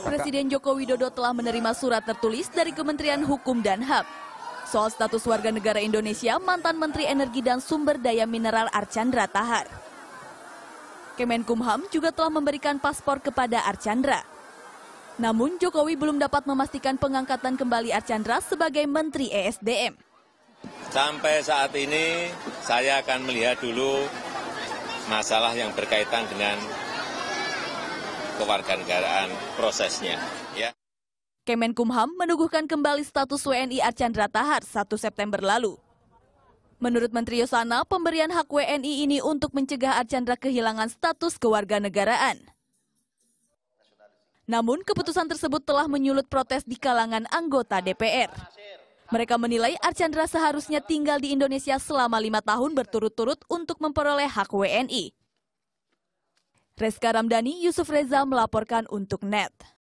Presiden Joko Widodo telah menerima surat tertulis dari Kementerian Hukum dan HAM soal status warga negara Indonesia mantan Menteri Energi dan Sumber Daya Mineral Archandra Tahar. Kemenkumham juga telah memberikan paspor kepada Archandra. Namun Jokowi belum dapat memastikan pengangkatan kembali Archandra sebagai Menteri ESDM. Sampai saat ini saya akan melihat dulu masalah yang berkaitan dengan kewarganegaraan prosesnya. Ya. Kemenkumham menuguhkan kembali status WNI Archandra Tahar 1 September lalu. Menurut Menteri Yosana, pemberian hak WNI ini untuk mencegah Archandra kehilangan status kewarganegaraan. Namun, keputusan tersebut telah menyulut protes di kalangan anggota DPR. Mereka menilai Archandra seharusnya tinggal di Indonesia selama lima tahun berturut-turut untuk memperoleh hak WNI. Reska Ramdhani, Yusuf Reza melaporkan untuk NET.